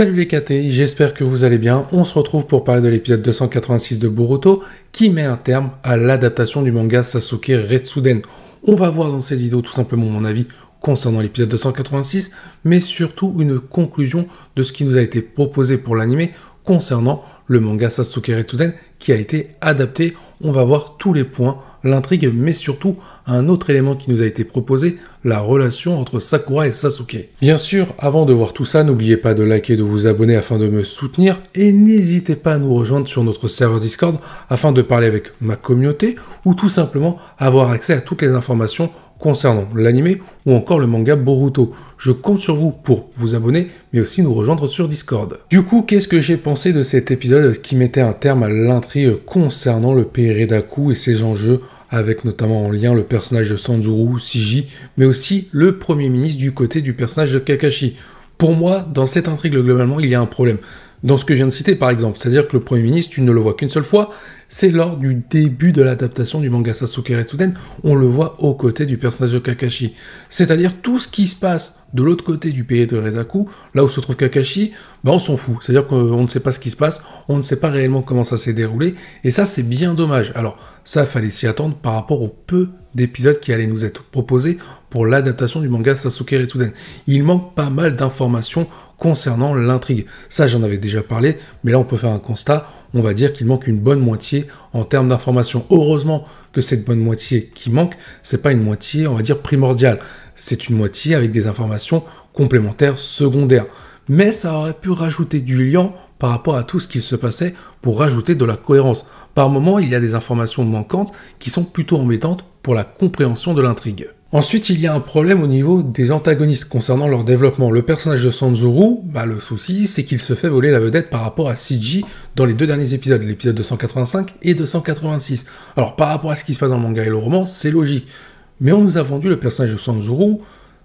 Salut les KT, j'espère que vous allez bien. On se retrouve pour parler de l'épisode 286 de Boruto qui met un terme à l'adaptation du manga Sasuke Retsuden. On va voir dans cette vidéo tout simplement mon avis concernant l'épisode 286, mais surtout une conclusion de ce qui nous a été proposé pour l'anime concernant le manga Sasuke Retsuden qui a été adapté. On va voir tous les points l'intrigue, mais surtout un autre élément qui nous a été proposé, la relation entre Sakura et Sasuke. Bien sûr, avant de voir tout ça, n'oubliez pas de liker et de vous abonner afin de me soutenir, et n'hésitez pas à nous rejoindre sur notre serveur Discord afin de parler avec ma communauté, ou tout simplement avoir accès à toutes les informations concernant l'anime ou encore le manga Boruto. Je compte sur vous pour vous abonner, mais aussi nous rejoindre sur Discord. Du coup, qu'est-ce que j'ai pensé de cet épisode qui mettait un terme à l'intrigue concernant le Redaku et ses enjeux avec notamment en lien le personnage de Sanzuru, Siji, mais aussi le Premier ministre du côté du personnage de Kakashi. Pour moi, dans cette intrigue globalement, il y a un problème dans ce que je viens de citer par exemple. C'est-à-dire que le Premier ministre, tu ne le vois qu'une seule fois, c'est lors du début de l'adaptation du manga Sasuke Retsuden, on le voit aux côtés du personnage de Kakashi. C'est-à-dire tout ce qui se passe de l'autre côté du pays de Redaku, là où se trouve Kakashi, ben on s'en fout. C'est-à-dire qu'on ne sait pas ce qui se passe, on ne sait pas réellement comment ça s'est déroulé, et ça c'est bien dommage. Alors ça fallait s'y attendre par rapport au peu d'épisodes qui allaient nous être proposés pour l'adaptation du manga Sasuke Retsuden. Il manque pas mal d'informations concernant l'intrigue. Ça, j'en avais déjà parlé, mais là, on peut faire un constat. On va dire qu'il manque une bonne moitié en termes d'informations. Heureusement que cette bonne moitié qui manque, c'est pas une moitié, on va dire, primordiale. C'est une moitié avec des informations complémentaires, secondaires. Mais ça aurait pu rajouter du lien par rapport à tout ce qui se passait pour rajouter de la cohérence. Par moment, il y a des informations manquantes qui sont plutôt embêtantes pour la compréhension de l'intrigue. Ensuite, il y a un problème au niveau des antagonistes concernant leur développement. Le personnage de Sanzuru, bah, le souci, c'est qu'il se fait voler la vedette par rapport à Siji dans les deux derniers épisodes, l'épisode 285 et 286. Alors, par rapport à ce qui se passe dans le manga et le roman, c'est logique. Mais on nous a vendu le personnage de Sanzuru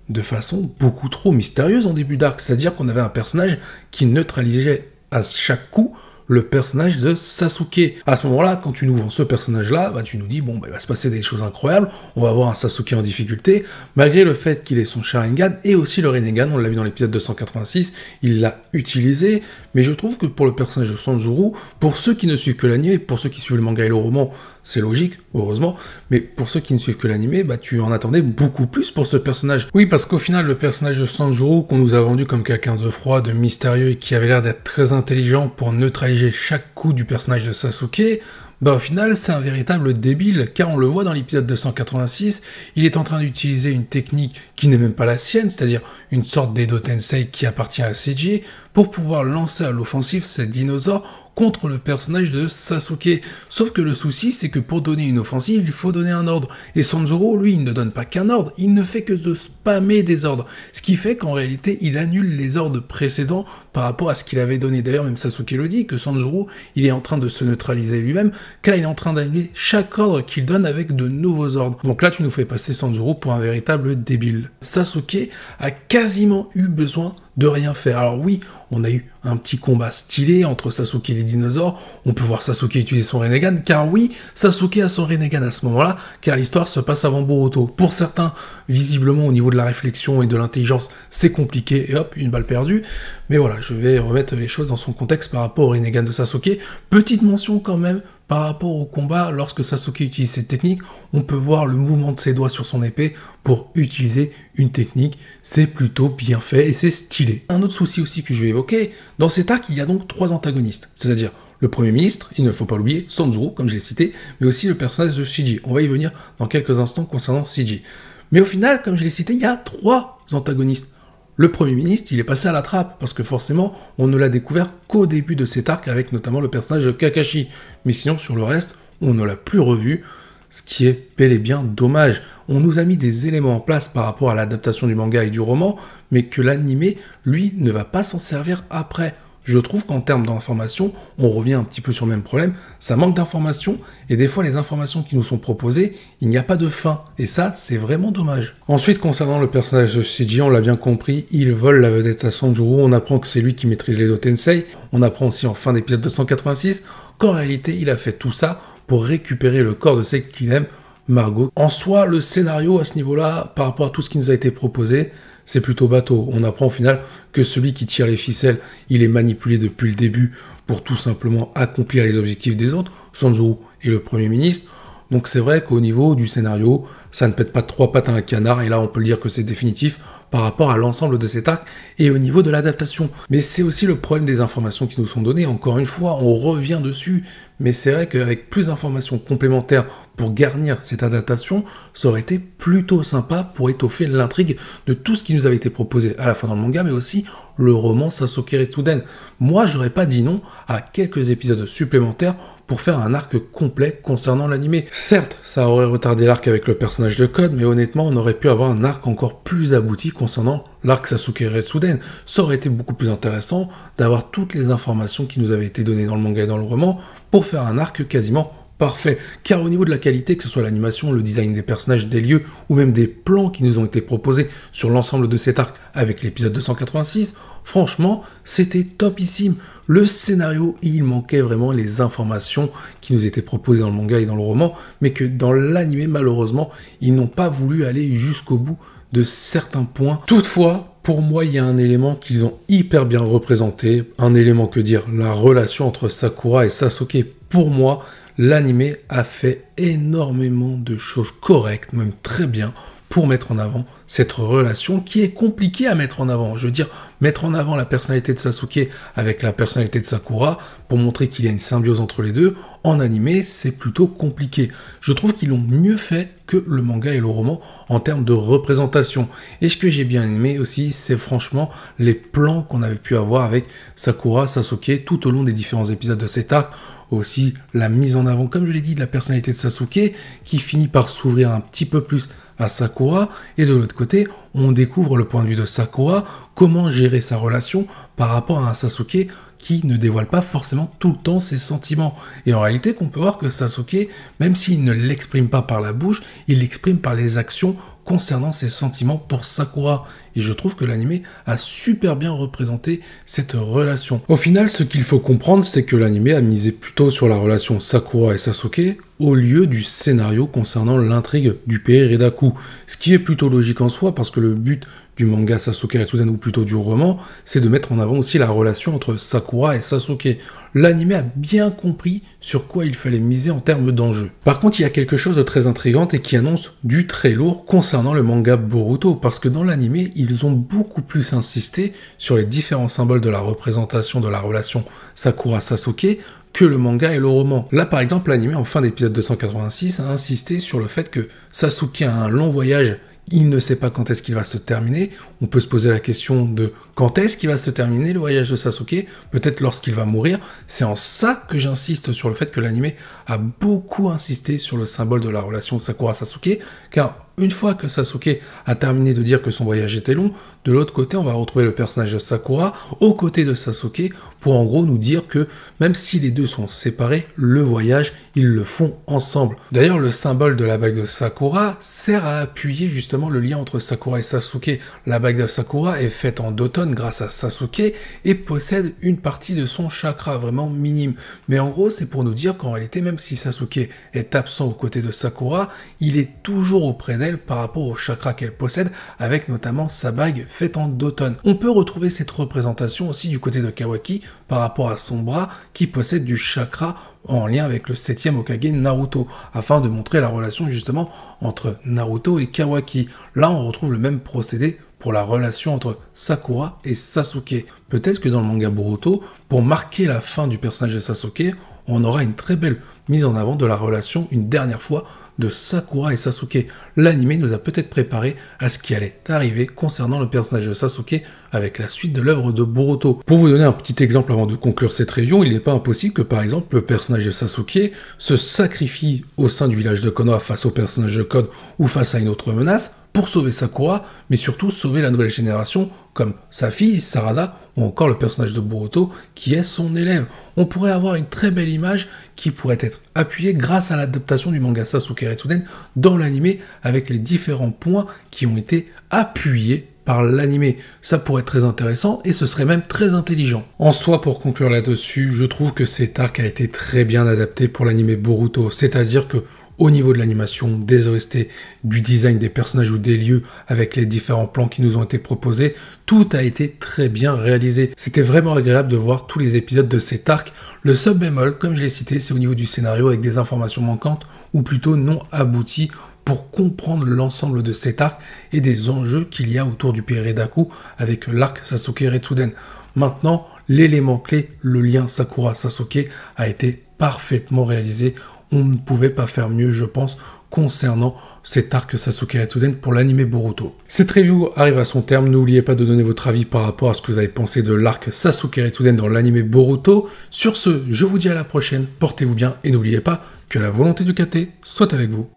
de façon beaucoup trop mystérieuse en début d'arc, c'est-à-dire qu'on avait un personnage qui neutralisait à chaque coup le personnage de Sasuke. À ce moment-là, quand tu nous vends ce personnage-là, bah, tu nous dis, bon, bah, il va se passer des choses incroyables, on va avoir un Sasuke en difficulté, malgré le fait qu'il ait son Sharingan et aussi le Renegan, on l'a vu dans l'épisode 286, il l'a utilisé, mais je trouve que pour le personnage de Sanzuru, pour ceux qui ne suivent que l'anime, pour ceux qui suivent le manga et le roman, c'est logique, heureusement, mais pour ceux qui ne suivent que l'anime, bah, tu en attendais beaucoup plus pour ce personnage. Oui, parce qu'au final, le personnage de Sanjuro, qu'on nous a vendu comme quelqu'un de froid, de mystérieux et qui avait l'air d'être très intelligent pour neutraliser chaque coup du personnage de Sasuke, bah au final c'est un véritable débile, car on le voit dans l'épisode 286, il est en train d'utiliser une technique qui n'est même pas la sienne, c'est-à-dire une sorte d'Edo Tensei qui appartient à Seiji, pour pouvoir lancer à l'offensive ces dinosaures contre le personnage de Sasuke. Sauf que le souci, c'est que pour donner une offensive, il faut donner un ordre. Et Sanzuro, lui, il ne donne pas qu'un ordre, il ne fait que de spammer des ordres. Ce qui fait qu'en réalité, il annule les ordres précédents par rapport à ce qu'il avait donné. D'ailleurs, même Sasuke le dit, que Sanzuro, il est en train de se neutraliser lui-même, car il est en train d'annuler chaque ordre qu'il donne avec de nouveaux ordres. Donc là, tu nous fais passer Sanzuro pour un véritable débile. Sasuke a quasiment eu besoin de rien faire. Alors oui, on a eu un petit combat stylé entre Sasuke et les dinosaures, on peut voir Sasuke utiliser son Renegan, car oui, Sasuke a son Renegan à ce moment-là, car l'histoire se passe avant Boruto. Pour certains, visiblement au niveau de la réflexion et de l'intelligence, c'est compliqué, et hop, une balle perdue. Mais voilà, je vais remettre les choses dans son contexte par rapport au Renegan de Sasuke. Petite mention quand même par rapport au combat, lorsque Sasuke utilise cette technique, on peut voir le mouvement de ses doigts sur son épée pour utiliser une technique. C'est plutôt bien fait et c'est stylé. Un autre souci aussi que je vais évoquer, dans cet arc, il y a donc trois antagonistes, c'est-à-dire le Premier ministre, il ne faut pas l'oublier, Sanzuru, comme je l'ai cité, mais aussi le personnage de Shiji. On va y venir dans quelques instants concernant Shiji. Mais au final, comme je l'ai cité, il y a trois antagonistes le Premier ministre, il est passé à la trappe, parce que forcément, on ne l'a découvert qu'au début de cet arc, avec notamment le personnage de Kakashi. Mais sinon, sur le reste, on ne l'a plus revu, ce qui est bel et bien dommage. On nous a mis des éléments en place par rapport à l'adaptation du manga et du roman, mais que l'anime, lui, ne va pas s'en servir après je trouve qu'en termes d'information, on revient un petit peu sur le même problème, ça manque d'informations, et des fois les informations qui nous sont proposées, il n'y a pas de fin, et ça c'est vraiment dommage. Ensuite concernant le personnage de Siji, on l'a bien compris, il vole la vedette à Sanjuro, on apprend que c'est lui qui maîtrise les Dotensei, on apprend aussi en fin d'épisode 286 qu'en réalité il a fait tout ça pour récupérer le corps de celle qu'il aime, Margot. En soi, le scénario à ce niveau-là, par rapport à tout ce qui nous a été proposé, c'est plutôt bateau. On apprend au final que celui qui tire les ficelles, il est manipulé depuis le début pour tout simplement accomplir les objectifs des autres. Sanzou et le Premier ministre. Donc c'est vrai qu'au niveau du scénario, ça ne pète pas trois pattes à un canard, et là on peut le dire que c'est définitif par rapport à l'ensemble de cet arc et au niveau de l'adaptation. Mais c'est aussi le problème des informations qui nous sont données, encore une fois, on revient dessus, mais c'est vrai qu'avec plus d'informations complémentaires pour garnir cette adaptation, ça aurait été plutôt sympa pour étoffer l'intrigue de tout ce qui nous avait été proposé, à la fin dans le manga, mais aussi le roman Sasuke soudaine Moi, j'aurais pas dit non à quelques épisodes supplémentaires pour faire un arc complet concernant l'animé. Certes, ça aurait retardé l'arc avec le personnage de Code, mais honnêtement, on aurait pu avoir un arc encore plus abouti concernant l'arc Sasuke Soudain. Ça aurait été beaucoup plus intéressant d'avoir toutes les informations qui nous avaient été données dans le manga et dans le roman pour faire un arc quasiment parfait, car au niveau de la qualité, que ce soit l'animation, le design des personnages, des lieux ou même des plans qui nous ont été proposés sur l'ensemble de cet arc avec l'épisode 286, franchement, c'était topissime. Le scénario, il manquait vraiment les informations qui nous étaient proposées dans le manga et dans le roman, mais que dans l'anime, malheureusement, ils n'ont pas voulu aller jusqu'au bout de certains points. Toutefois, pour moi, il y a un élément qu'ils ont hyper bien représenté, un élément que dire, la relation entre Sakura et Sasuke. Pour moi, L'anime a fait énormément de choses correctes, même très bien, pour mettre en avant cette relation qui est compliquée à mettre en avant. Je veux dire, mettre en avant la personnalité de Sasuke avec la personnalité de Sakura pour montrer qu'il y a une symbiose entre les deux, en animé, c'est plutôt compliqué. Je trouve qu'ils l'ont mieux fait que le manga et le roman en termes de représentation. Et ce que j'ai bien aimé aussi, c'est franchement les plans qu'on avait pu avoir avec Sakura, Sasuke tout au long des différents épisodes de cet arc aussi la mise en avant, comme je l'ai dit, de la personnalité de Sasuke, qui finit par s'ouvrir un petit peu plus à Sakura, et de l'autre côté, on découvre le point de vue de Sakura, comment gérer sa relation par rapport à un Sasuke qui ne dévoile pas forcément tout le temps ses sentiments. Et en réalité, qu'on peut voir que Sasuke, même s'il ne l'exprime pas par la bouche, il l'exprime par les actions concernant ses sentiments pour Sakura et je trouve que l'anime a super bien représenté cette relation. Au final, ce qu'il faut comprendre, c'est que l'anime a misé plutôt sur la relation Sakura et Sasuke au lieu du scénario concernant l'intrigue du père Redaku, ce qui est plutôt logique en soi parce que le but du manga Sasuke Retsuden ou plutôt du roman, c'est de mettre en avant aussi la relation entre Sakura et Sasuke. L'anime a bien compris sur quoi il fallait miser en termes d'enjeu. Par contre, il y a quelque chose de très intrigant et qui annonce du très lourd concernant le manga Boruto, parce que dans l'anime, il ils ont beaucoup plus insisté sur les différents symboles de la représentation de la relation Sakura-Sasuke que le manga et le roman. Là par exemple, l'anime en fin d'épisode 286 a insisté sur le fait que Sasuke a un long voyage il ne sait pas quand est-ce qu'il va se terminer. On peut se poser la question de quand est-ce qu'il va se terminer le voyage de Sasuke, peut-être lorsqu'il va mourir. C'est en ça que j'insiste sur le fait que l'anime a beaucoup insisté sur le symbole de la relation Sakura-Sasuke, car une fois que Sasuke a terminé de dire que son voyage était long, de l'autre côté, on va retrouver le personnage de Sakura aux côtés de Sasuke pour en gros nous dire que même si les deux sont séparés, le voyage, ils le font ensemble. D'ailleurs, le symbole de la bague de Sakura sert à appuyer justement le lien entre Sakura et Sasuke. La bague de Sakura est faite en d'automne grâce à Sasuke et possède une partie de son chakra vraiment minime. Mais en gros, c'est pour nous dire qu'en réalité, même si Sasuke est absent aux côtés de Sakura, il est toujours auprès d'elle par rapport au chakra qu'elle possède, avec notamment sa bague faite en d'automne. On peut retrouver cette représentation aussi du côté de Kawaki par rapport à son bras qui possède du chakra en lien avec le septième Okage Naruto, afin de montrer la relation justement entre Naruto et Kawaki. Là, on retrouve le même procédé pour la relation entre Sakura et Sasuke. Peut-être que dans le manga Boruto, pour marquer la fin du personnage de Sasuke, on aura une très belle mise en avant de la relation une dernière fois de Sakura et Sasuke. L'anime nous a peut-être préparé à ce qui allait arriver concernant le personnage de Sasuke avec la suite de l'œuvre de Boruto. Pour vous donner un petit exemple avant de conclure cette réunion, il n'est pas impossible que par exemple le personnage de Sasuke se sacrifie au sein du village de Konoha face au personnage de Code ou face à une autre menace pour sauver Sakura, mais surtout sauver la nouvelle génération comme sa fille Sarada ou encore le personnage de Boruto qui est son élève. On pourrait avoir une très belle image qui pourrait être appuyée grâce à l'adaptation du manga Sasuke Retsuden dans l'anime avec les différents points qui ont été appuyés par l'anime. Ça pourrait être très intéressant et ce serait même très intelligent. En soi, pour conclure là-dessus, je trouve que cet arc a été très bien adapté pour l'anime Boruto, c'est-à-dire que au niveau de l'animation, des OST, du design des personnages ou des lieux avec les différents plans qui nous ont été proposés. Tout a été très bien réalisé. C'était vraiment agréable de voir tous les épisodes de cet arc. Le sub bémol, comme je l'ai cité, c'est au niveau du scénario avec des informations manquantes ou plutôt non abouties pour comprendre l'ensemble de cet arc et des enjeux qu'il y a autour du Daku avec l'arc Sasuke Retsuden. Maintenant, l'élément clé, le lien Sakura-Sasuke, a été parfaitement réalisé on ne pouvait pas faire mieux, je pense, concernant cet arc Sasuke Hatsuden pour l'anime Boruto. Cette review arrive à son terme, n'oubliez pas de donner votre avis par rapport à ce que vous avez pensé de l'arc Sasuke Hatsuden dans l'anime Boruto. Sur ce, je vous dis à la prochaine, portez-vous bien et n'oubliez pas que la volonté du KT soit avec vous.